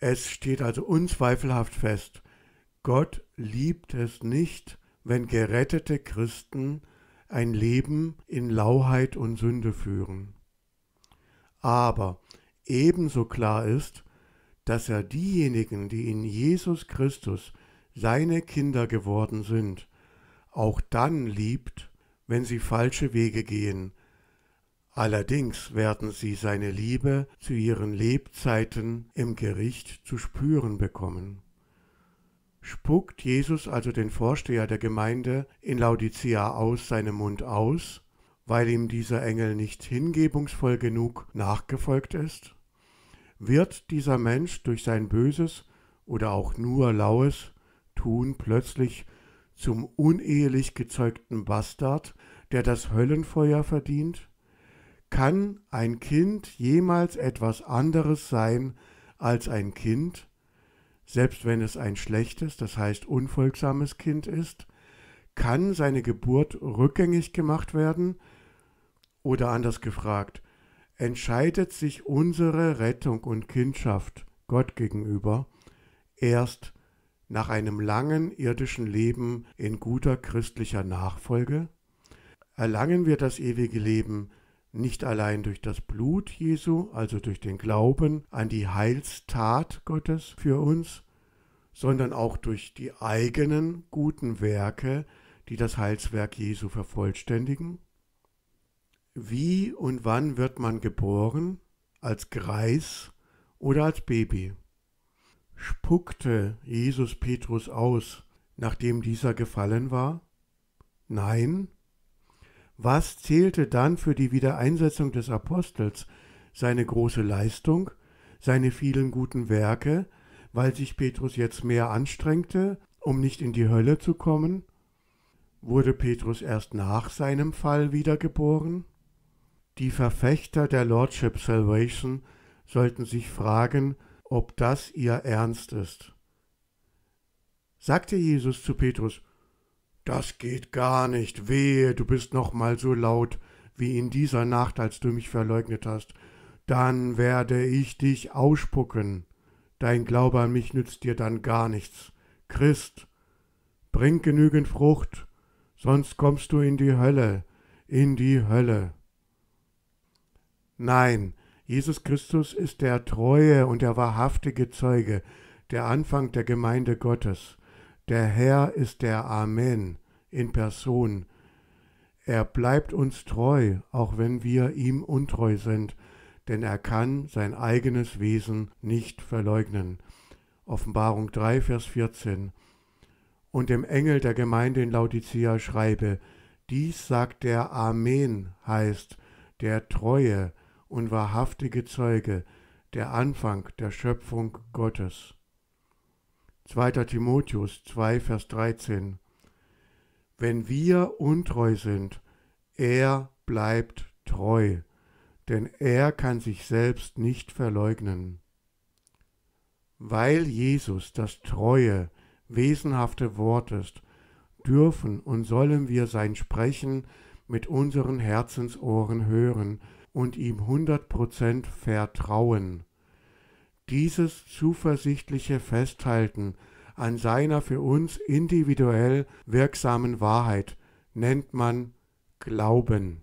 Es steht also unzweifelhaft fest, Gott liebt es nicht, wenn gerettete Christen ein Leben in Lauheit und Sünde führen. Aber ebenso klar ist, dass er diejenigen, die in Jesus Christus seine Kinder geworden sind, auch dann liebt, wenn sie falsche Wege gehen Allerdings werden sie seine Liebe zu ihren Lebzeiten im Gericht zu spüren bekommen. Spuckt Jesus also den Vorsteher der Gemeinde in Laodicea aus seinem Mund aus, weil ihm dieser Engel nicht hingebungsvoll genug nachgefolgt ist? Wird dieser Mensch durch sein böses oder auch nur laues Tun plötzlich zum unehelich gezeugten Bastard, der das Höllenfeuer verdient? Kann ein Kind jemals etwas anderes sein als ein Kind, selbst wenn es ein schlechtes, das heißt unfolgsames Kind ist? Kann seine Geburt rückgängig gemacht werden? Oder anders gefragt, entscheidet sich unsere Rettung und Kindschaft Gott gegenüber erst nach einem langen irdischen Leben in guter christlicher Nachfolge? Erlangen wir das ewige Leben nicht allein durch das Blut Jesu, also durch den Glauben an die Heilstat Gottes für uns, sondern auch durch die eigenen guten Werke, die das Heilswerk Jesu vervollständigen? Wie und wann wird man geboren? Als Greis oder als Baby? Spuckte Jesus Petrus aus, nachdem dieser gefallen war? Nein, was zählte dann für die Wiedereinsetzung des Apostels? Seine große Leistung, seine vielen guten Werke, weil sich Petrus jetzt mehr anstrengte, um nicht in die Hölle zu kommen? Wurde Petrus erst nach seinem Fall wiedergeboren? Die Verfechter der Lordship Salvation sollten sich fragen, ob das ihr Ernst ist. Sagte Jesus zu Petrus, das geht gar nicht. Wehe, du bist noch mal so laut wie in dieser Nacht, als du mich verleugnet hast. Dann werde ich dich ausspucken. Dein Glaube an mich nützt dir dann gar nichts. Christ, bring genügend Frucht, sonst kommst du in die Hölle, in die Hölle. Nein, Jesus Christus ist der treue und der wahrhaftige Zeuge, der Anfang der Gemeinde Gottes. Der Herr ist der Amen in Person. Er bleibt uns treu, auch wenn wir ihm untreu sind, denn er kann sein eigenes Wesen nicht verleugnen. Offenbarung 3, Vers 14. Und dem Engel der Gemeinde in Laodicea schreibe, dies sagt der Amen heißt, der treue und wahrhaftige Zeuge, der Anfang der Schöpfung Gottes. 2. Timotheus 2, Vers 13. Wenn wir untreu sind, er bleibt treu, denn er kann sich selbst nicht verleugnen. Weil Jesus das treue, wesenhafte Wort ist, dürfen und sollen wir sein Sprechen mit unseren Herzensohren hören und ihm hundert Prozent vertrauen. Dieses zuversichtliche Festhalten an seiner für uns individuell wirksamen Wahrheit nennt man Glauben.